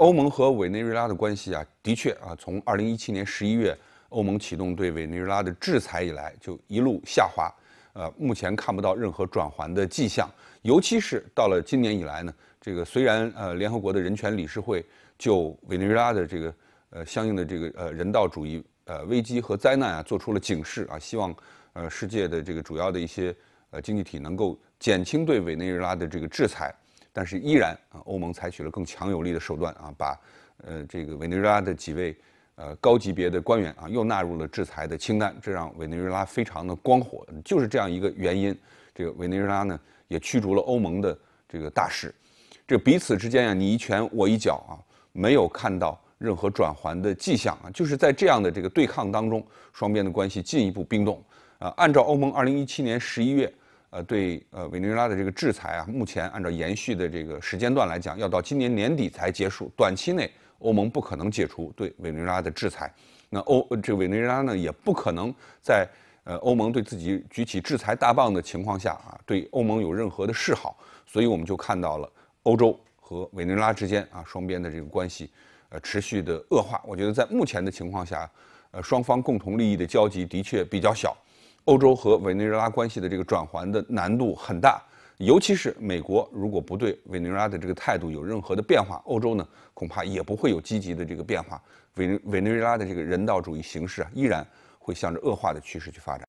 欧盟和委内瑞拉的关系啊，的确啊，从二零一七年十一月欧盟启动对委内瑞拉的制裁以来，就一路下滑，呃，目前看不到任何转圜的迹象。尤其是到了今年以来呢，这个虽然呃，联合国的人权理事会就委内瑞拉的这个呃相应的这个呃人道主义呃危机和灾难啊，做出了警示啊，希望呃世界的这个主要的一些呃经济体能够减轻对委内瑞拉的这个制裁。但是依然啊，欧盟采取了更强有力的手段啊，把，呃，这个委内瑞拉的几位，呃，高级别的官员啊，又纳入了制裁的清单，这让委内瑞拉非常的光火，就是这样一个原因，这个委内瑞拉呢也驱逐了欧盟的这个大使，这彼此之间呀，你一拳我一脚啊，没有看到任何转圜的迹象啊，就是在这样的这个对抗当中，双边的关系进一步冰冻啊，按照欧盟二零一七年十一月。呃，对，呃，委内瑞拉的这个制裁啊，目前按照延续的这个时间段来讲，要到今年年底才结束。短期内，欧盟不可能解除对委内瑞拉的制裁，那欧这委内瑞拉呢，也不可能在呃欧盟对自己举起制裁大棒的情况下啊，对欧盟有任何的示好。所以，我们就看到了欧洲和委内瑞拉之间啊双边的这个关系，呃，持续的恶化。我觉得在目前的情况下，呃，双方共同利益的交集的确比较小。欧洲和委内瑞拉关系的这个转圜的难度很大，尤其是美国如果不对委内瑞拉的这个态度有任何的变化，欧洲呢恐怕也不会有积极的这个变化。委委内瑞拉的这个人道主义形势啊，依然会向着恶化的趋势去发展。